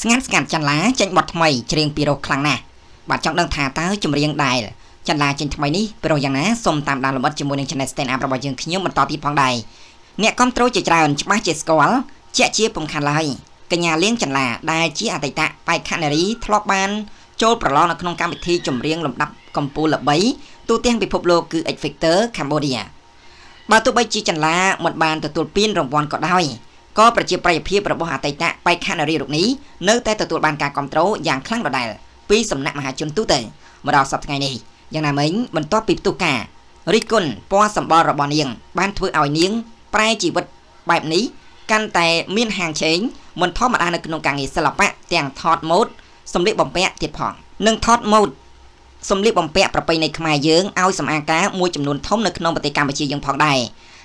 ស្ងាត់ស្ងាត់ចន្លាចេញបទថ្មីច្រៀងពីរោះខ្លាំងណាស់បាទចង់ដឹងថាតើចម្រៀងដែលចន្លាចេញថ្មីនេះប្រុសយ៉ាងណាសូមតាមដានលម្អិតជាមួយនឹង Channel Stand Up របស់យើងខ្ញុំបន្តទៀតផងដែរអ្នកគ្រប់គ្រងជាច្រើនច្បាស់ជាស្គាល់ជាក់ជាពំខាន់ឡើយកញ្ញាលៀងចន្លាដែលជាអតីតបេក្ខនារីធ្លាប់បានចូលប្រឡងនៅក្នុងកម្មវិធីចម្រៀងលំដាប់កំពូលល្បីទូទាំងពិភពលោកគឺ X Factor Cambodia បើទោះបីជាចន្លាមិនបានទទួលពានរង្វាន់ក៏ដោយក៏ប្រជាប្រិយភាពរបស់អតីតបេក្ខនារីរូបនេះនៅតែទទួលបានការគ្រប់គ្រងយ៉ាងខ្លាំងដដែលពីសំណាក់មហាជនទូទៅមកដល់សប្តាហ៍ថ្ងៃនេះយ៉ាងណាមិញបន្ទាប់ពីផ្ទុះការរិះគន់ពណ៌សម្បល់របស់នាង បានធ្វើឲ្យនាងប្រែជីវិតបែបនេះកាន់តែមានហាងឆេងមិនធម្មតានៅក្នុងការងារសិល្បៈទាំងថតម៉ូដសម្លៀកបំពាក់ទៀតផងនិងថតម៉ូដសម្លៀកបំពាក់ប្រពៃណីខ្មែរយើងឲ្យសម្អាងការមួយចំនួនធំនៅក្នុងប្រទេសកម្ពុជាយើងផងដែរ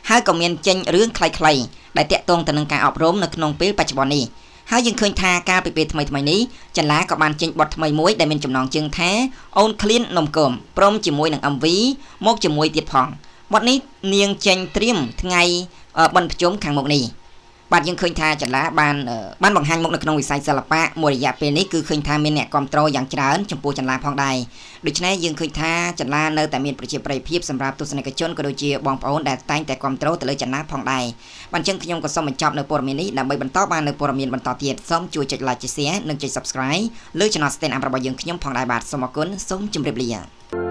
ហើយក៏មានចេញរឿងខ្លីៗដែលតាក់ទងទៅនឹងការអប់រំនៅក្នុងពេលបច្ចុប្បន្ននេះហើយយើងឃើញថាការពីពេលថ្មីថ្មីនេះចន្លាក៏បានចេញបទថ្មីមួយដែលមានចំណងជើងថា អូនឃ្លាននំគមព្រមជាមួយនឹង MV មកជាមួយទៀតផងបទនេះនាងចេញត្រៀមថ្ងៃបិណ្ឌប្រជុំខាងមុខនេះបាទយើងឃើញថាចលាបានបានបង្ហាញមុខនៅក្នុងវិស័យសិល្បៈមួយរយៈពេលនេះគឺឃើញថាមានអ្នកគ្រប់គ្រងយ៉ាងច្រើនចំពោះចលាផងដែរដូច្នេះយើងឃើញថាចលានៅតែមានប្រជាប្រិយភាពសម្រាប់ទស្សនិកជនក៏ដូចជាបងប្អូនដែលតែងតែគ្រប់គ្រងទៅលើចលាផងដែរបាទអញ្ចឹងខ្ញុំក៏សូមបញ្ចប់នៅព័ត៌មាននេះដើម្បីបន្តបាននៅព័ត៌មានបន្តទៀតសូមជួយចុច like ចុច share និងចុច subscribe លើ channel Stand Up របស់យើងខ្ញុំផងដែរបាទសូមអរគុណសូមជម្រាបលា